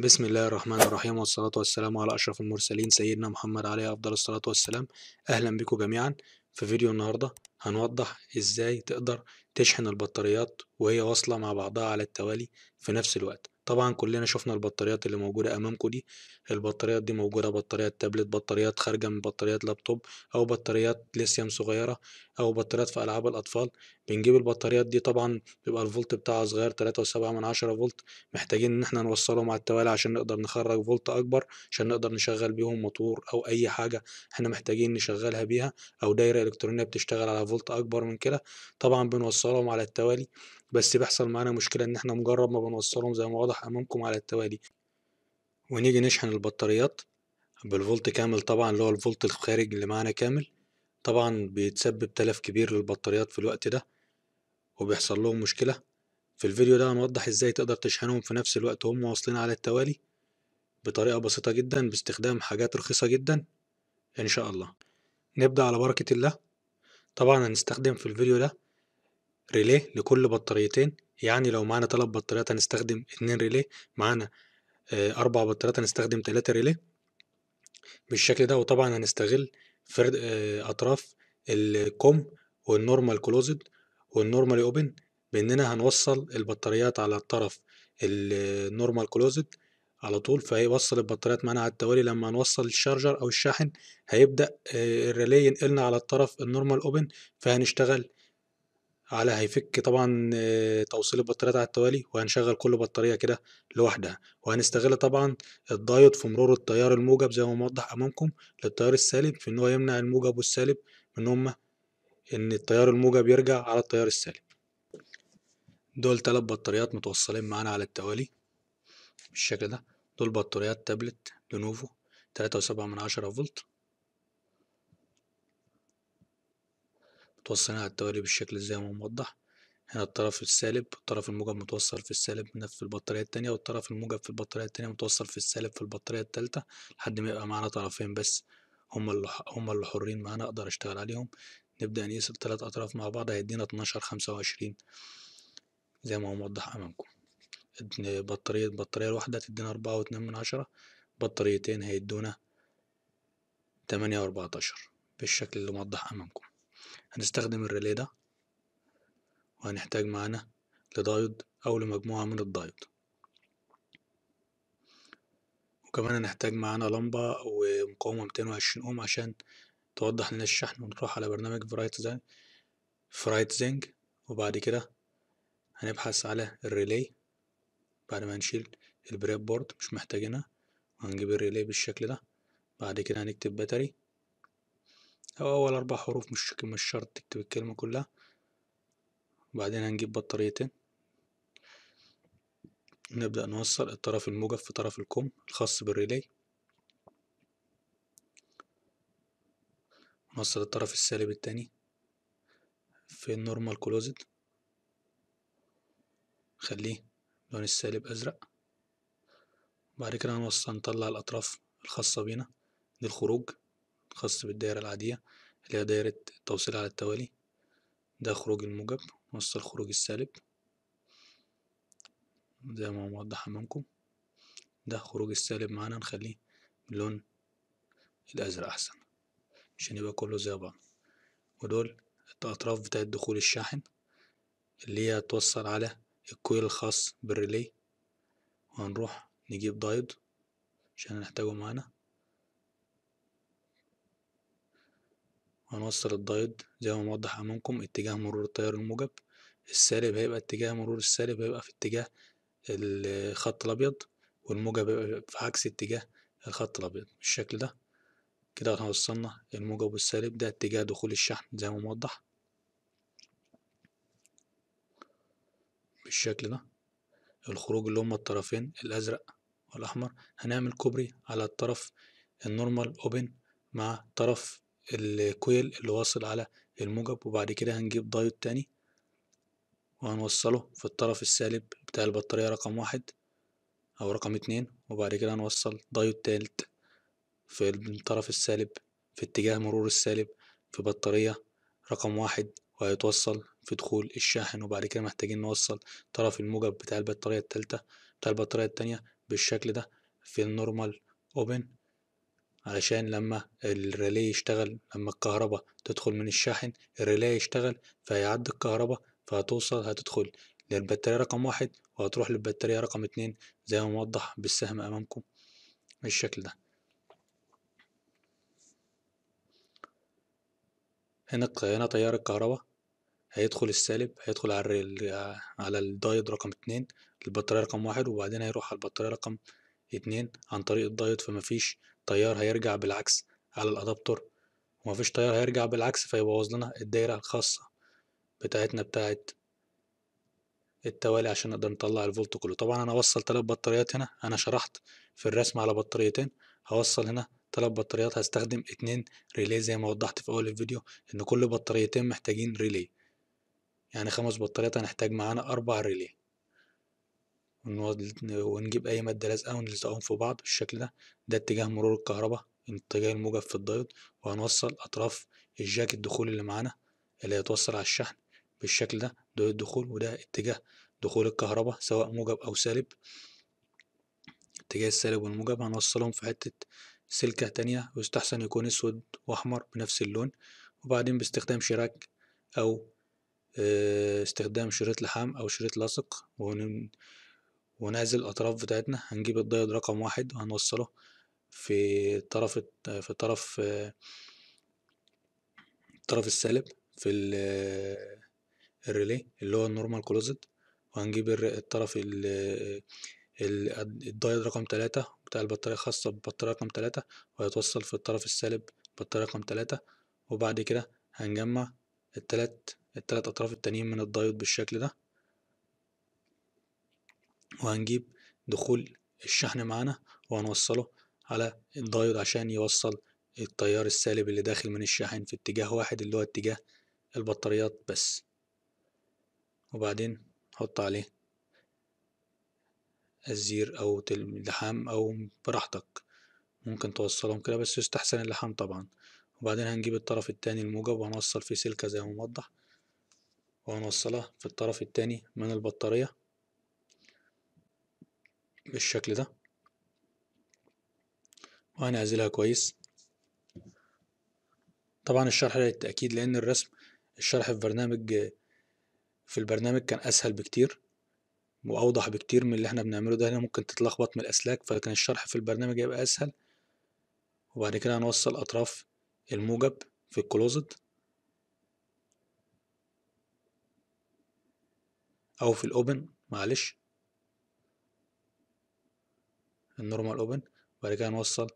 بسم الله الرحمن الرحيم والصلاة والسلام على أشرف المرسلين سيدنا محمد عليه أفضل الصلاة والسلام أهلا بكم جميعا في فيديو النهاردة هنوضح إزاي تقدر تشحن البطاريات وهي واصلة مع بعضها على التوالي في نفس الوقت طبعا كلنا شفنا البطاريات اللي موجودة أمامكم دي البطاريات دي موجودة بطاريات تابلت بطاريات خارجة من بطاريات لابتوب أو بطاريات ليثيوم صغيرة او بطاريات في العاب الاطفال بنجيب البطاريات دي طبعا بيبقى الفولت بتاعها صغير 3.7 فولت محتاجين ان احنا نوصله مع التوالي عشان نقدر نخرج فولت اكبر عشان نقدر نشغل بيهم موتور او اي حاجه احنا محتاجين نشغلها بيها او دايره الكترونيه بتشتغل على فولت اكبر من كده طبعا بنوصلهم على التوالي بس بيحصل معانا مشكله ان احنا مجرد ما بنوصلهم زي ما واضح امامكم على التوالي ونيجي نشحن البطاريات بالفولت كامل طبعا اللي هو الفولت الخارج اللي معانا كامل طبعا بيتسبب تلف كبير للبطاريات في الوقت ده وبيحصل لهم مشكلة في الفيديو ده هنوضح ازاي تقدر تشحنهم في نفس الوقت هم واصلين على التوالي بطريقة بسيطة جدا باستخدام حاجات رخيصة جدا ان شاء الله نبدأ على بركة الله طبعا هنستخدم في الفيديو ده ريلي لكل بطاريتين يعني لو معانا تلات بطاريات هنستخدم اتنين ريلي معانا آه، اربع بطاريات هنستخدم تلاتة ريلي بالشكل ده وطبعا هنستغل فرد آه، اطراف الكم والنورمال كلوزد والنورمال اوبن باننا هنوصل البطاريات على الطرف النورمال كلوزد على طول فهيوصل البطاريات معانا على التوالي لما نوصل الشارجر او الشاحن هيبدا آه، الريلي ينقلنا على الطرف النورمال اوبن فهنشتغل على هيفك طبعا آه، توصيل البطاريات على التوالي وهنشغل كل بطارية كده لوحدها وهنستغل طبعا الدايود في مرور التيار الموجب زي ما موضح أمامكم للتيار السالب في إن هو يمنع الموجب والسالب من هما إن التيار الموجب يرجع على التيار السالب دول تلات بطاريات متوصلين معانا على التوالي بالشكل ده دول بطاريات تابلت لنوفو تلاتة وسبعة من عشرة فولت متوصلين على التوالي بالشكل زي ما موضح هنا الطرف السالب الطرف الموجب متوصل في السالب في البطارية التانية والطرف الموجب في البطارية التانية متوصل في السالب في البطارية التالتة لحد ما يبقى معانا طرفين بس هما اللي هما اللي حرين معانا اقدر اشتغل عليهم نبدأ نقيس التلات أطراف مع بعض هيدينا اتناشر خمسة وعشرين زي ما هو موضح أمامكم بطارية بطارية الواحدة تدينا أربعة واتنين من عشرة بطاريتين هيدونا تمانية وأربعتاشر بالشكل اللي موضح أمامكم هنستخدم الريلي ده وهنحتاج معانا لدايود أو لمجموعة من الدايود وكمان هنحتاج معانا لمبة ومقاومة 220 أوم عشان توضح لنا الشحن ونروح على برنامج فرايت زين فرايت زينج وبعد كده هنبحث على الريلي بعد ما هنشيل البريد بورد مش محتاجينها وهنجيب الريلي بالشكل ده بعد كده هنكتب باتري أو أول أربع حروف مش مش شرط تكتب الكلمة كلها وبعدين هنجيب بطاريتين نبدأ نوصل الطرف الموجب في طرف الكم الخاص بالريلي نوصل الطرف السالب التاني في النورمال كلوزد خليه لون السالب أزرق بعد كده هنوصل نطلع الأطراف الخاصة بينا للخروج خاص بالدائرة العادية اللي هي دايرة التوصيل على التوالي ده خروج الموجب ناقص الخروج السالب زي ما موضح أمامكم ده خروج السالب معانا نخليه باللون الأزرق أحسن عشان يبقى كله زي بعض ودول الأطراف بتاعة دخول الشاحن اللي هي هتوصل على الكويل الخاص بالريلي وهنروح نجيب دايد عشان نحتاجه معانا وهنوصل الدايد زي ما موضح أمامكم اتجاه مرور التيار الموجب السالب هيبقى اتجاه مرور السالب هيبقى في اتجاه الخط الأبيض والموجب هيبقى في عكس اتجاه الخط الأبيض بالشكل ده كده احنا وصلنا الموجب والسالب ده اتجاه دخول الشحن زي ما موضح بالشكل ده الخروج اللي هما الطرفين الأزرق والأحمر هنعمل كوبري على الطرف النورمال أوبن مع طرف الكويل اللي واصل على الموجب وبعد كده هنجيب دايود تاني وهنوصله في الطرف السالب بتاع البطارية رقم واحد أو رقم اتنين وبعد كده هنوصل دايود تالت في الطرف السالب في اتجاه مرور السالب في بطارية رقم واحد وهيتوصل في دخول الشاحن وبعد كده محتاجين نوصل طرف الموجب بتاع البطارية التالتة بتاع البطارية التانية بالشكل ده في النورمال اوبن علشان لما الريلي يشتغل لما الكهرباء تدخل من الشاحن الريلي يشتغل فيعد الكهرباء فهتوصل هتدخل للبطارية رقم واحد وهتروح للبطارية رقم اتنين زي ما موضح بالسهم أمامكم بالشكل ده هنا هنا تيار الكهرباء هيدخل السالب هيدخل على ال على الدايد رقم اتنين البطارية رقم واحد وبعدين هيروح على البطارية رقم اتنين عن طريق الدايد فمفيش التيار هيرجع بالعكس على الادابتور ومفيش تيار هيرجع بالعكس فيبوظ لنا الدايرة الخاصة بتاعتنا بتاعت التوالي عشان نقدر نطلع الفولت كله طبعا انا هوصل تلات بطاريات هنا انا شرحت في الرسم على بطاريتين هوصل هنا تلات بطاريات هستخدم اتنين ريلي زي ما وضحت في اول الفيديو ان كل بطاريتين محتاجين ريلي يعني خمس بطاريات هنحتاج معانا اربع ريلي ونجيب اي مادة لازقة ونلزقهم في بعض بالشكل ده ده اتجاه مرور الكهرباء اتجاه الموجب في الدايود وهنوصل اطراف الجاك الدخول اللي معانا اللي هيتوصل على الشحن بالشكل ده ده الدخول وده اتجاه دخول الكهرباء سواء موجب او سالب اتجاه السالب والموجب هنوصلهم في حتة سلكة تانية ويستحسن يكون اسود واحمر بنفس اللون وبعدين باستخدام شراك او آه، استخدام شريط لحام او شريط لاصق ونعزل الأطراف بتاعتنا هنجيب الدايود رقم واحد وهنوصله في طرف في طرف الطرف السالب في الريلي اللي هو النورمال كلوزت وهنجيب الطرف الدايود رقم تلاتة بتاع البطارية خاصة ببطارية رقم تلاتة وهيتوصل في الطرف السالب بطارية رقم تلاتة وبعد كده هنجمع التلات التلات أطراف التانيين من الدايود بالشكل ده وهنجيب دخول الشحن معانا وهنوصله على الدايود عشان يوصل التيار السالب اللي داخل من الشاحن في اتجاه واحد اللي هو اتجاه البطاريات بس وبعدين حط عليه الزير او اللحام او براحتك ممكن توصلهم كده بس يستحسن اللحام طبعا وبعدين هنجيب الطرف التاني الموجب وهنوصل فيه سلكة زي ما موضح وهنوصلها في الطرف التاني من البطارية بالشكل ده وهنعزلها كويس طبعا الشرح للتأكيد لأن الرسم الشرح في برنامج في البرنامج كان أسهل بكتير وأوضح بكتير من اللي احنا بنعمله ده هنا ممكن تتلخبط من الأسلاك فكان الشرح في البرنامج هيبقى أسهل وبعد كده هنوصل أطراف الموجب في الكلوزت أو في الأوبن معلش النورمال اوبن وبعد كده نوصل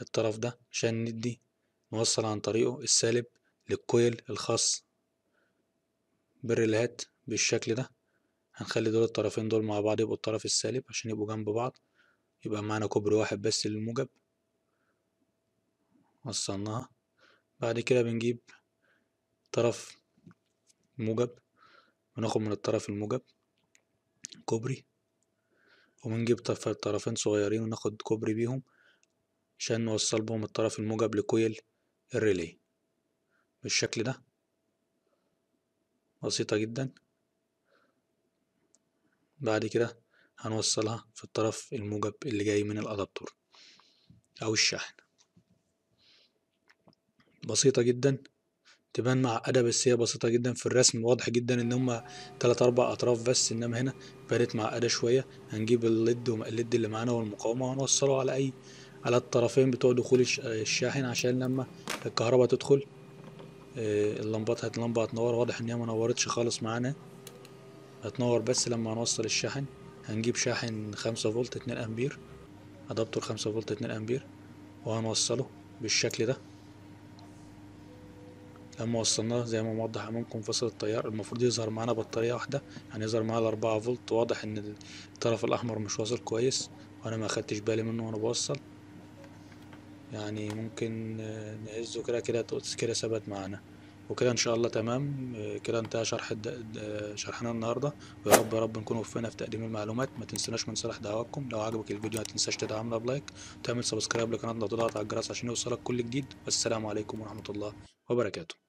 الطرف ده عشان ندي نوصل عن طريقه السالب للكويل الخاص بالريلهات بالشكل ده هنخلي دول الطرفين دول مع بعض يبقوا الطرف السالب عشان يبقوا جنب بعض يبقى معانا كوبري واحد بس للموجب وصلناها بعد كده بنجيب طرف موجب وناخد من الطرف الموجب كوبري ونجيب طرفين صغيرين وناخد كوبري بيهم عشان نوصل بهم الطرف الموجب لكويل الريلي بالشكل ده بسيطة جدا بعد كده هنوصلها في الطرف الموجب اللي جاي من الأدابتور أو الشحن بسيطة جدا تبان مع أدب هي بسيطة جدا في الرسم واضح جدا إن هما تلات أربع أطراف بس إنما هنا بانت معقدة شوية هنجيب الليد الليد اللي معانا والمقاومة وهنوصله على أي على الطرفين بتوع دخول الشاحن عشان لما الكهرباء تدخل آه، اللمبات هتلمبه هتنور واضح إن هي منورتش خالص معانا هتنور بس لما هنوصل الشاحن هنجيب شاحن خمسة فولت اتنين أمبير أدابتور خمسة فولت اتنين أمبير وهنوصله بالشكل ده لما وصلناه زي ما موضح امامكم فصل التيار المفروض يظهر معانا بطاريه واحده يعني يظهر معانا الاربعة فولت واضح ان الطرف الاحمر مش واصل كويس وانا ما خدتش بالي منه وانا بوصل يعني ممكن نهزه كده كده كده ثبت معانا وكده ان شاء الله تمام كده انتهى شرح شرحنا النهارده ويا رب يا رب نكون وفقنا في تقديم المعلومات ما تنسناش من صالح دعواتكم لو عجبك الفيديو ما تنساش تدعمنا بلايك وتعمل سبسكرايب لقناتنا وتضغط على الجرس عشان يوصلك كل جديد والسلام عليكم ورحمه الله وبركاته